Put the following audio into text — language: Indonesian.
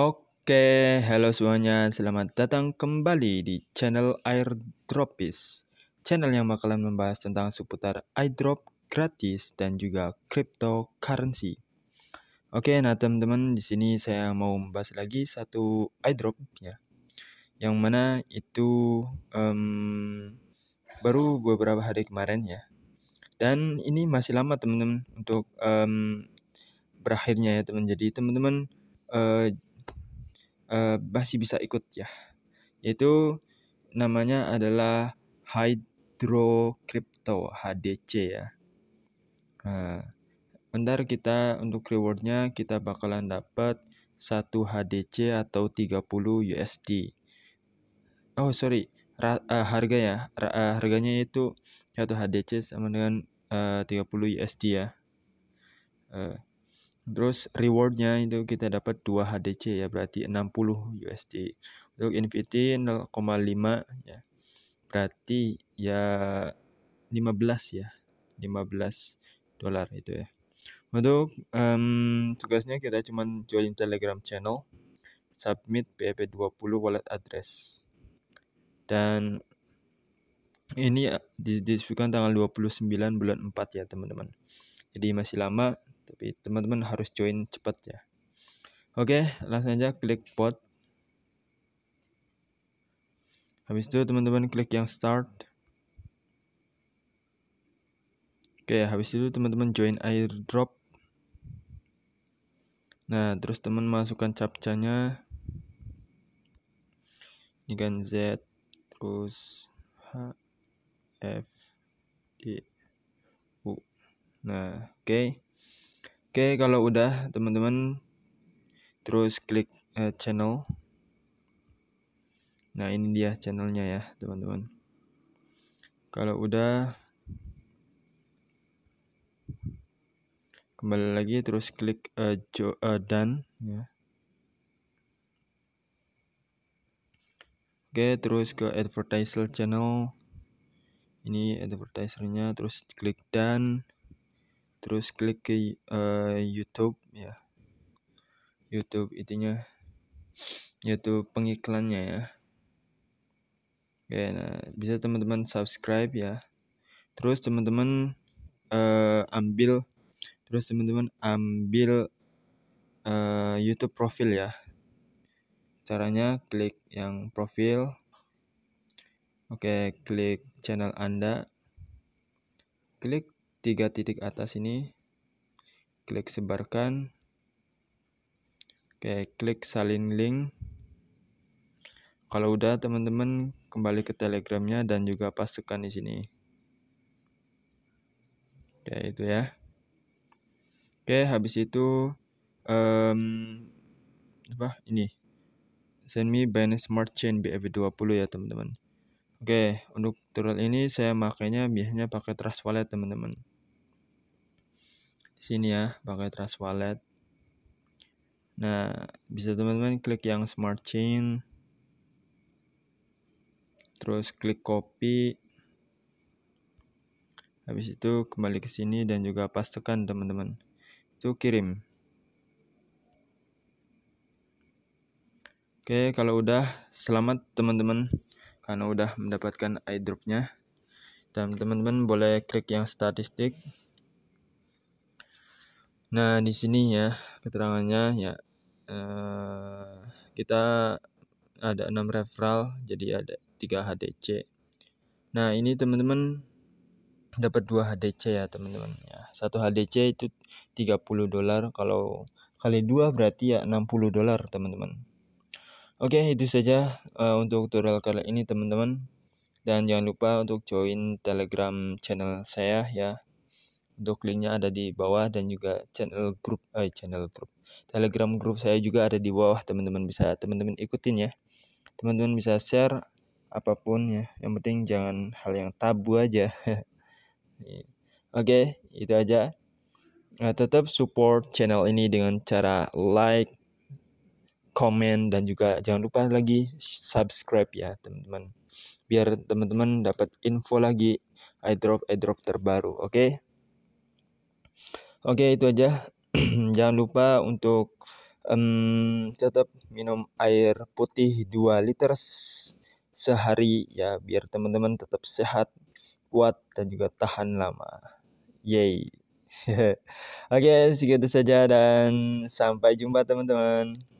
Oke, halo semuanya. Selamat datang kembali di channel Airdropis. Channel yang bakalan membahas tentang seputar airdrop gratis dan juga cryptocurrency. Oke, nah teman-teman, di sini saya mau membahas lagi satu airdrop ya. Yang mana itu um, baru beberapa hari kemarin ya. Dan ini masih lama teman-teman untuk um, berakhirnya ya teman. Jadi teman-teman uh, uh, masih bisa ikut ya. Yaitu namanya adalah Hydro Crypto HDC ya. Uh, eh, ntar kita untuk rewardnya kita bakalan dapat 1 HDC atau 30 USD. Oh sorry, Ra uh, harga ya, Ra uh, harganya itu 1 HDC sama dengan uh, 30 USD ya. Uh, Terus rewardnya itu kita dapat 2 HDC ya berarti 60 USD. Untuk infinity 0,5 ya. Berarti ya 15 ya. 15 dolar itu ya. Untuk um, tugasnya kita cuma join Telegram channel, submit pp 20 wallet address. Dan ini ya, didiskusikan tanggal 29 bulan 4 ya teman-teman. Jadi masih lama tapi teman-teman harus join cepat ya oke langsung aja klik bot habis itu teman-teman klik yang start oke habis itu teman-teman join airdrop nah terus teman masukkan capcanya ini kan Z terus H F I U nah oke okay. Oke, kalau udah teman-teman terus klik eh, channel. Nah, ini dia channelnya ya, teman-teman. Kalau udah kembali lagi terus klik eh, jo, uh, eh, done ya. Oke, terus ke advertiser channel. Ini advertisernya terus klik done terus klik ke uh, YouTube ya YouTube itunya YouTube pengiklannya ya Oke, nah bisa teman-teman subscribe ya terus teman-teman uh, ambil terus teman-teman ambil uh, YouTube profil ya caranya klik yang profil oke klik channel anda klik tiga titik atas ini klik sebarkan oke klik salin link kalau udah teman-teman kembali ke telegramnya dan juga pastikan di sini oke itu ya oke habis itu um, apa ini send me Binance Smart Chain BFB20 ya teman-teman oke untuk tutorial ini saya makainya biasanya pakai Trust Wallet teman-teman sini ya pakai Trust Wallet. Nah, bisa teman-teman klik yang Smart Chain. Terus klik copy. Habis itu kembali ke sini dan juga pastikan teman-teman. Itu kirim. Oke, kalau udah selamat teman-teman karena udah mendapatkan airdropnya. Dan teman-teman boleh klik yang statistik Nah, di sini ya keterangannya ya uh, kita ada enam referral jadi ada tiga HDC. Nah, ini teman-teman dapat dua HDC ya, teman-teman ya. Satu HDC itu 30 dolar kalau kali dua berarti ya 60 dolar, teman-teman. Oke, itu saja uh, untuk tutorial kali ini, teman-teman. Dan jangan lupa untuk join Telegram channel saya ya untuk linknya ada di bawah dan juga channel grup eh, channel grup telegram grup saya juga ada di bawah teman-teman bisa teman-teman ikutin ya teman-teman bisa share apapun ya yang penting jangan hal yang tabu aja oke itu aja nah, tetap support channel ini dengan cara like comment dan juga jangan lupa lagi subscribe ya teman-teman biar teman-teman dapat info lagi airdrop airdrop terbaru oke okay? Oke, itu aja. Jangan lupa untuk um, tetap minum air putih 2 liter sehari ya biar teman-teman tetap sehat, kuat dan juga tahan lama. Yay. Oke, segitu saja dan sampai jumpa teman-teman.